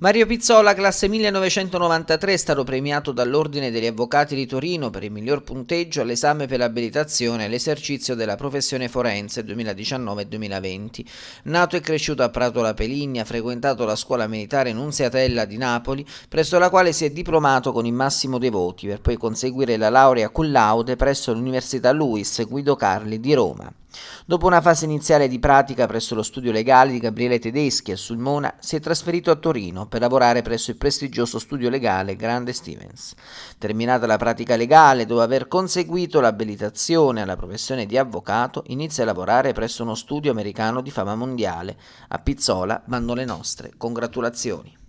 Mario Pizzola, classe 1993, è stato premiato dall'Ordine degli Avvocati di Torino per il miglior punteggio all'esame per l'abilitazione e l'esercizio della professione forense 2019-2020. Nato e cresciuto a Prato La Peligna, ha frequentato la scuola militare Nunziatella di Napoli, presso la quale si è diplomato con il massimo dei voti, per poi conseguire la laurea cum laude presso l'Università Luis Guido Carli di Roma. Dopo una fase iniziale di pratica presso lo studio legale di Gabriele Tedeschi a Sulmona, si è trasferito a Torino per lavorare presso il prestigioso studio legale Grande Stevens. Terminata la pratica legale, dopo aver conseguito l'abilitazione alla professione di avvocato, inizia a lavorare presso uno studio americano di fama mondiale. A Pizzola vanno le nostre congratulazioni.